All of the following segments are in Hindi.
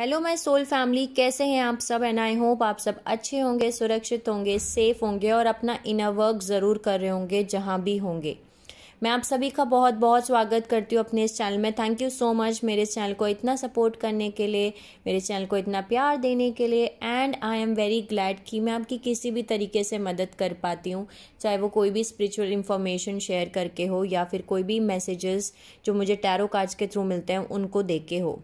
हेलो माय सोल फैमिली कैसे हैं आप सब एंड आई होप आप सब अच्छे होंगे सुरक्षित होंगे सेफ होंगे और अपना इनर वर्क ज़रूर कर रहे होंगे जहाँ भी होंगे मैं आप सभी का बहुत बहुत स्वागत करती हूँ अपने इस चैनल में थैंक यू सो मच मेरे चैनल को इतना सपोर्ट करने के लिए मेरे चैनल को इतना प्यार देने के लिए and I am very glad कि मैं आपकी किसी भी तरीके से मदद कर पाती हूँ चाहे वो कोई भी स्पिरिचुअल इन्फॉर्मेशन शेयर करके हो या फिर कोई भी मैसेजेस जो मुझे टैरो कार्ड्स के थ्रू मिलते हैं उनको दे के हो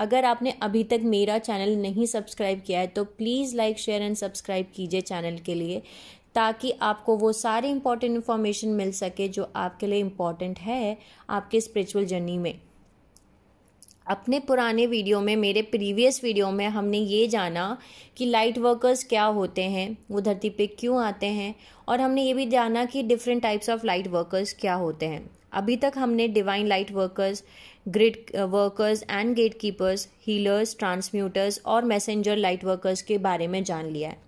अगर आपने अभी तक मेरा चैनल नहीं सब्सक्राइब किया है तो please like share and subscribe कीजिए चैनल के लिए ताकि आपको वो सारे इम्पॉर्टेंट इन्फॉर्मेशन मिल सके जो आपके लिए इम्पॉर्टेंट है आपके स्पिरिचुअल जर्नी में अपने पुराने वीडियो में मेरे प्रीवियस वीडियो में हमने ये जाना कि लाइट वर्कर्स क्या होते हैं वो धरती पे क्यों आते हैं और हमने ये भी जाना कि different types of light workers क्या होते हैं अभी तक हमने divine light workers grid workers and gate keepers healers transmuters और मैसेंजर लाइट वर्कर्स के बारे में जान लिया है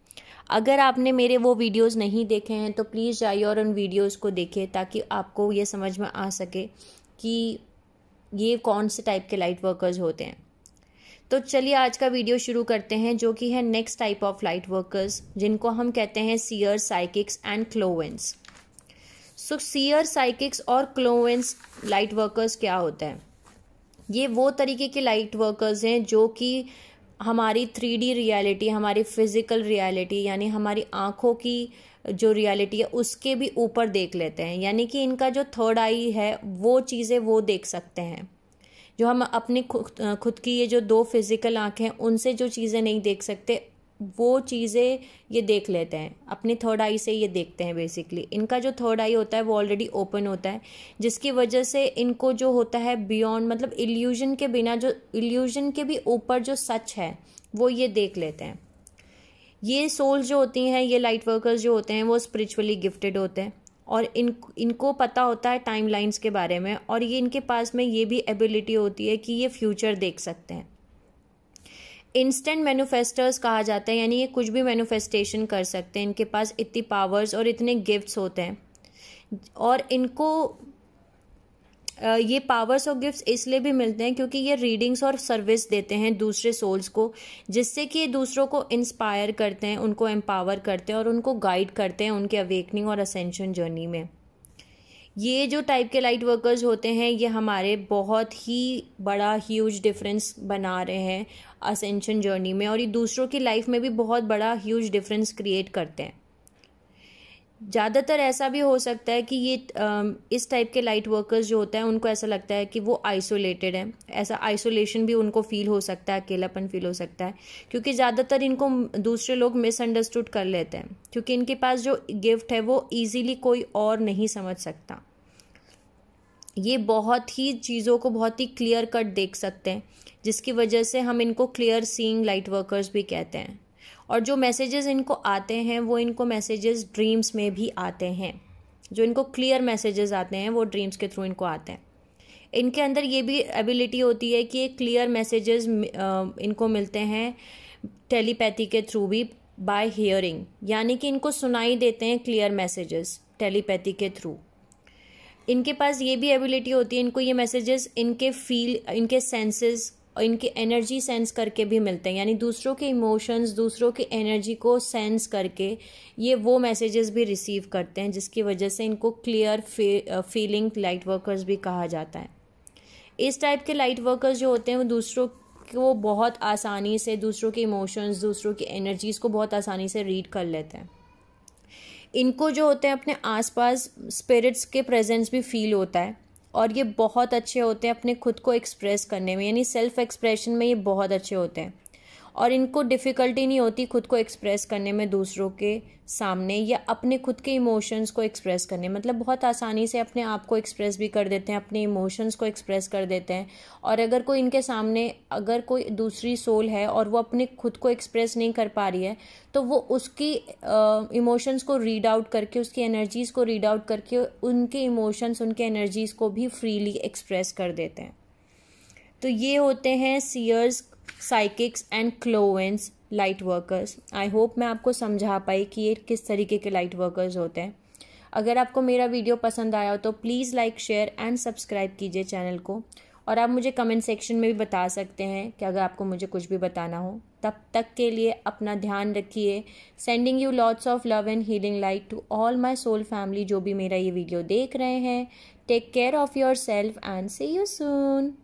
अगर आपने मेरे वो वीडियोस नहीं देखे हैं तो प्लीज़ जाइए और उन वीडियोस को देखिए ताकि आपको ये समझ में आ सके कि ये कौन से टाइप के लाइट वर्कर्स होते हैं तो चलिए आज का वीडियो शुरू करते हैं जो कि है next type of light workers जिनको हम कहते हैं seer psychics and clairvoyants so seer psychics और क्लोवेंस लाइट वर्कर्स क्या होता है ये वो तरीके के लाइट वर्कर्स हैं जो कि हमारी थ्री डी रियालिटी हमारी फिज़िकल रियालिटी यानी हमारी आँखों की जो रियलिटी है उसके भी ऊपर देख लेते हैं यानी कि इनका जो थर्ड आई है वो चीज़ें वो देख सकते हैं जो हम अपने खुद की ये जो दो फिज़िकल आँखें हैं उनसे जो चीज़ें नहीं देख सकते वो चीज़ें ये देख लेते हैं अपने थर्ड आई से ये देखते हैं बेसिकली इनका जो थर्ड आई होता है वो ऑलरेडी ओपन होता है जिसकी वजह से इनको जो होता है बियॉन्ड मतलब इल्यूजन के बिना जो इल्यूजन के भी ऊपर जो सच है वो ये देख लेते हैं ये सोल्स जो होती हैं ये लाइट वर्कर्स जो होते हैं वो स्पिरिचुअली गिफ्टेड होते हैं और इन इनको पता होता है टाइम लाइन्स के बारे में और ये इनके पास में ये भी एबिलिटी होती है कि ये फ्यूचर देख सकते हैं इंस्टेंट मैनुफेस्टर्स कहा जाता है यानी ये कुछ भी मैनुफेस्टेशन कर सकते हैं इनके पास इतनी पावर्स और इतने गिफ्ट्स होते हैं और इनको ये पावर्स और गिफ्ट्स इसलिए भी मिलते हैं क्योंकि ये रीडिंग्स और सर्विस देते हैं दूसरे सोल्स को जिससे कि ये दूसरों को इंस्पायर करते हैं उनको एम्पावर करते हैं और उनको गाइड करते हैं उनके अवेकनिंग और असेंशन जर्नी में ये जो टाइप के लाइट वर्कर्स होते हैं ये हमारे बहुत ही बड़ा ह्यूज डिफरेंस बना रहे हैं असेंशन जर्नी में और ये दूसरों की लाइफ में भी बहुत बड़ा ह्यूज डिफरेंस क्रिएट करते हैं ज़्यादातर ऐसा भी हो सकता है कि ये इस टाइप के लाइट वर्कर्स जो होते हैं उनको ऐसा लगता है कि वो आइसोलेटेड है ऐसा आइसोलेशन भी उनको फील हो सकता है अकेलापन फील हो सकता है क्योंकि ज़्यादातर इनको दूसरे लोग मिसअंडरस्टूड कर लेते हैं क्योंकि इनके पास जो गिफ्ट है वो ईजीली कोई और नहीं समझ सकता ये बहुत ही चीज़ों को बहुत ही क्लियर कट देख सकते हैं जिसकी वजह से हम इनको क्लियर सीइंग लाइट वर्कर्स भी कहते हैं और जो मैसेजेस इनको आते हैं वो इनको मैसेजेस ड्रीम्स में भी आते हैं जो इनको क्लियर मैसेजेस आते हैं वो ड्रीम्स के थ्रू इनको आते हैं इनके अंदर ये भी एबिलिटी होती है कि क्लियर मैसेजेस इनको मिलते हैं टेलीपैथी के थ्रू भी बाय हियरिंग यानी कि इनको सुनाई देते हैं क्लियर मैसेजेस टेलीपैथी के थ्रू इनके पास ये भी एबिलिटी होती है इनको ये मैसेजेस इनके फील इनके सेंसेस और इनके एनर्जी सेंस करके भी मिलते हैं यानी दूसरों के इमोशंस दूसरों की एनर्जी को सेंस करके ये वो मैसेजेस भी रिसीव करते हैं जिसकी वजह से इनको क्लियर फीलिंग लाइट वर्कर्स भी कहा जाता है इस टाइप के लाइट वर्कर्स जो होते हैं वो दूसरों को बहुत आसानी से दूसरों के इमोशंस दूसरों की एनर्जीज़ को बहुत आसानी से रीड कर लेते हैं इनको जो होते हैं अपने आसपास स्पिरिट्स के प्रेजेंस भी फील होता है और ये बहुत अच्छे होते हैं अपने खुद को एक्सप्रेस करने में यानी सेल्फ एक्सप्रेशन में ये बहुत अच्छे होते हैं और इनको डिफ़िकल्टी नहीं होती खुद को एक्सप्रेस करने में दूसरों के सामने या अपने खुद के इमोशंस को एक्सप्रेस करने मतलब बहुत आसानी से अपने आप को एक्सप्रेस भी कर देते हैं अपने इमोशंस को एक्सप्रेस कर देते हैं और अगर कोई इनके सामने अगर कोई दूसरी सोल है और वो अपने खुद को एक्सप्रेस नहीं कर पा रही है तो वो उसकी इमोशंस को रीड आउट करके उसकी एनर्जीज़ को रीड आउट करके उनके इमोशंस उनके एनर्जीज़ को भी फ्रीली एक्सप्रेस कर देते हैं तो ये होते हैं seers psychics and clairvoyants light workers I hope मैं आपको समझा पाई कि ये किस तरीके के लाइट वर्कर्स होते हैं अगर आपको मेरा वीडियो पसंद आया हो तो please like share and subscribe कीजिए चैनल को और आप मुझे कमेंट सेक्शन में भी बता सकते हैं कि अगर आपको मुझे कुछ भी बताना हो तब तक के लिए अपना ध्यान रखिए sending you lots of love and healing light to all my soul family जो भी मेरा ये वीडियो देख रहे हैं take care of yourself and see you soon